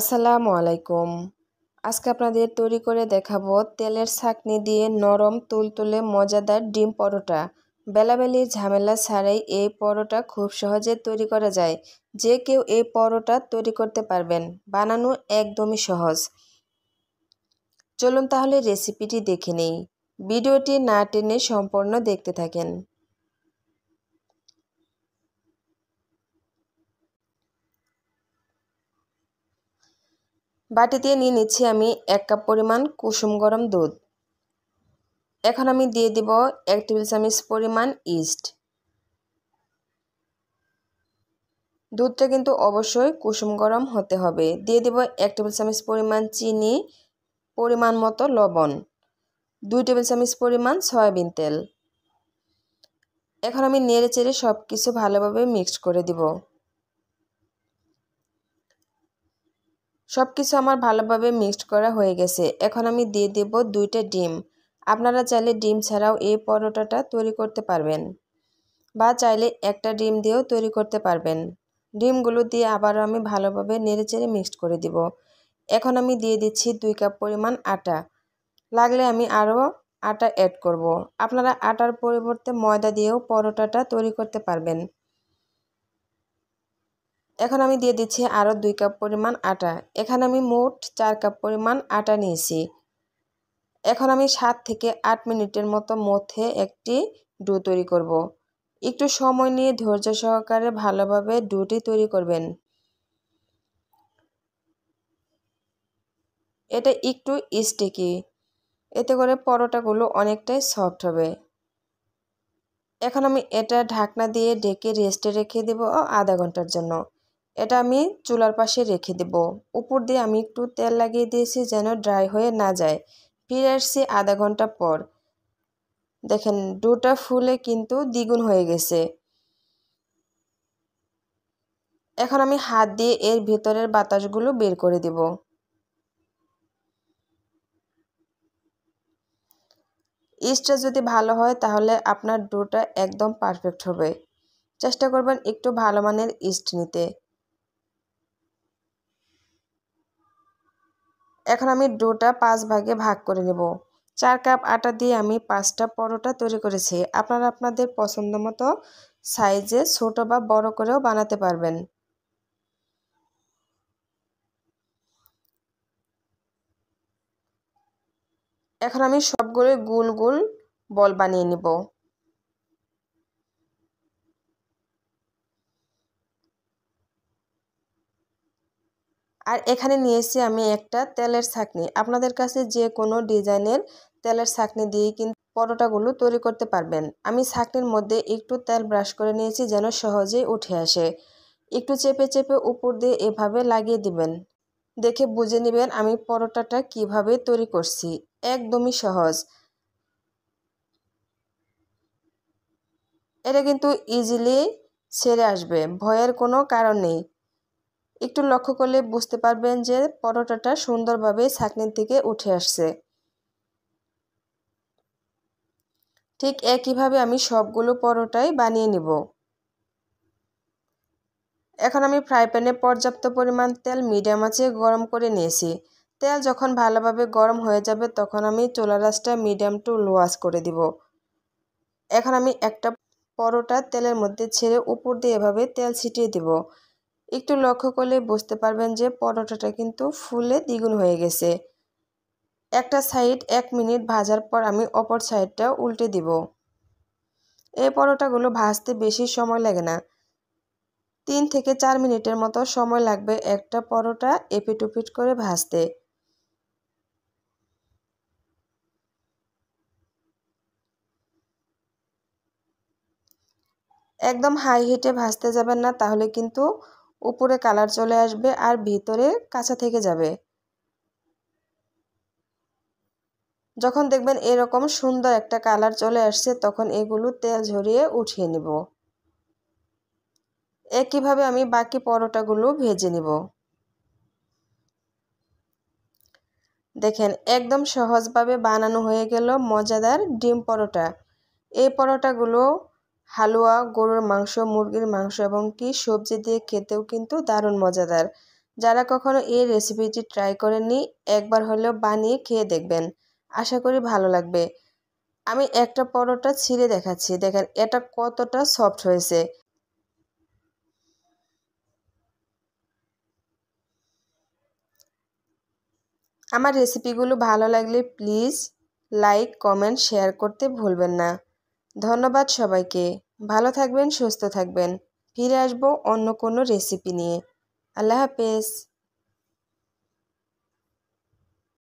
আসসালামু আলাইকুম আজকে আপনাদের তৈরি করে দেখাবো তেলের ছাকনি দিয়ে নরম তুলতুলে মজাদার ডিম পরোটা বেলাবেলি ঝামেলা ছাড়াই এই পরোটা খুব সহজে তৈরি করা যায় যে কেউ এই পরোটা তৈরি করতে পারবেন বানানো একদমই সহজ চলুন তাহলে রেসিপিটি দেখে নেই ভিডিওটি না টেনে সম্পূর্ণ দেখতে থাকেন বাটি দিয়ে নিয়ে নিচ্ছি আমি এক কাপ পরিমাণ কুসুম গরম দুধ এখন আমি দিয়ে দিব এক টেবিল চামচ পরিমাণ ইস্ট দুধটা কিন্তু অবশ্যই কুসুম গরম হতে হবে দিয়ে দিব এক টেবিল চামচ পরিমাণ চিনি পরিমাণ মতো লবণ দুই টেবিল চামচ পরিমাণ সয়াবিন তেল এখন আমি নেড়ে চেড়ে সব কিছু ভালোভাবে মিক্সড করে দিব সব কিছু আমার ভালোভাবে মিক্সড করা হয়ে গেছে এখন আমি দিয়ে দেব দুইটা ডিম আপনারা চাইলে ডিম ছাড়াও এই পরোটাটা তৈরি করতে পারবেন বা চাইলে একটা ডিম দিয়েও তৈরি করতে পারবেন ডিমগুলো দিয়ে আবারও আমি ভালোভাবে নেড়ে চেড়ে মিক্সড করে দিব এখন আমি দিয়ে দিচ্ছি দুই কাপ পরিমাণ আটা লাগলে আমি আরও আটা অ্যাড করব। আপনারা আটার পরিবর্তে ময়দা দিয়েও পরোটাটা তৈরি করতে পারবেন এখন আমি দিয়ে দিচ্ছি আরও দুই কাপ পরিমাণ আটা এখানে আমি মোট চার কাপ পরিমাণ আটা নিয়েছি এখন আমি সাত থেকে আট মিনিটের মতো মধ্যে একটি ডু তৈরি করব। একটু সময় নিয়ে ধৈর্য সহকারে ভালোভাবে ডুটি তৈরি করবেন এটা একটু স্টিকি এতে করে পরোটাগুলো অনেকটাই সফট হবে এখন আমি এটা ঢাকনা দিয়ে ডেকে রেস্টে রেখে দেবো আধা ঘন্টার জন্য এটা আমি চুলার পাশে রেখে দেব উপর দিয়ে আমি একটু তেল লাগিয়ে দিয়েছি যেন ড্রাই হয়ে না যায় ফিরে আসছি আধা ঘন্টা পর দেখেন ডোটা ফুলে কিন্তু দ্বিগুণ হয়ে গেছে এখন আমি হাত দিয়ে এর ভেতরের বাতাসগুলো বের করে দেব ইস্টটা যদি ভালো হয় তাহলে আপনার ডোটা একদম পারফেক্ট হবে চেষ্টা করবেন একটু ভালো মানের ইস্ট নিতে এখন আমি ডোটা পাঁচ ভাগে ভাগ করে নেব চার কাপ আটা দিয়ে আমি পাঁচটা পরোটা তৈরি করেছি আপনারা আপনাদের পছন্দ মতো সাইজে ছোট বা বড় করেও বানাতে পারবেন এখন আমি সবগুলো গোল গোল বল বানিয়ে নিব আর এখানে নিয়েছি আমি একটা তেলের ছাকনি আপনাদের কাছে যে কোনো ডিজাইনের তেলের ছাকনি দিয়ে কিন্তু পরোটাগুলো তৈরি করতে পারবেন আমি ছাকনির মধ্যে একটু তেল ব্রাশ করে নিয়েছি যেন সহজেই উঠে আসে একটু চেপে চেপে উপর দিয়ে এভাবে লাগিয়ে দিবেন দেখে বুঝে নেবেন আমি পরোটাটা কিভাবে তৈরি করছি একদমই সহজ এটা কিন্তু ইজিলি ছেড়ে আসবে ভয়ের কোনো কারণ নেই একটু লক্ষ্য করলে বুঝতে পারবেন যে পরোটাটা সুন্দরভাবে ছাঁকনির থেকে উঠে আসছে ঠিক একইভাবে আমি সবগুলো পরোটাই বানিয়ে নিব এখন আমি ফ্রাই প্যানে পর্যাপ্ত পরিমাণ তেল মিডিয়াম আঁচে গরম করে নিয়েছি তেল যখন ভালোভাবে গরম হয়ে যাবে তখন আমি চোলা রাসটা মিডিয়াম টু লো আঁচ করে দিব এখন আমি একটা পরোটা তেলের মধ্যে ছেড়ে উপর দিয়ে এভাবে তেল ছিটিয়ে দেবো একটু লক্ষ্য করলে বুঝতে পারবেন যে পরোটাটা কিন্তু ফুলে দ্বিগুণ হয়ে গেছে একটা সাইড এক মিনিট ভাজার পর আমি অপর সাইডটা উল্টে দিব এই পরোটাগুলো ভাজতে বেশি সময় লাগে না তিন থেকে চার মিনিটের মতো সময় লাগবে একটা পরোটা এপিটুপিট করে ভাজতে একদম হাই হিটে ভাজতে যাবেন না তাহলে কিন্তু উপরে কালার চলে আসবে আর ভিতরে কাঁচা থেকে যাবে যখন দেখবেন এরকম সুন্দর একটা কালার চলে আসছে তখন এগুলো তেল ঝরিয়ে উঠিয়ে নেব একইভাবে আমি বাকি পরোটাগুলো ভেজে নেব দেখেন একদম সহজভাবে বানানো হয়ে গেল মজাদার ডিম পরোটা এই পরোটাগুলো হালুয়া গরুর মাংস মুরগির মাংস এবং কি সবজি দিয়ে খেতেও কিন্তু দারুণ মজাদার যারা কখনো এই রেসিপিটি ট্রাই করেননি একবার হলেও বানিয়ে খেয়ে দেখবেন আশা করি ভালো লাগবে আমি একটা পরোটা ছিঁড়ে দেখাচ্ছি দেখেন এটা কতটা সফট হয়েছে আমার রেসিপিগুলো ভালো লাগলে প্লিজ লাইক কমেন্ট শেয়ার করতে ভুলবেন না ধন্যবাদ সবাইকে ভালো থাকবেন সুস্থ থাকবেন ফিরে আসবো অন্য কোনো রেসিপি নিয়ে আল্লাহ হাফেজ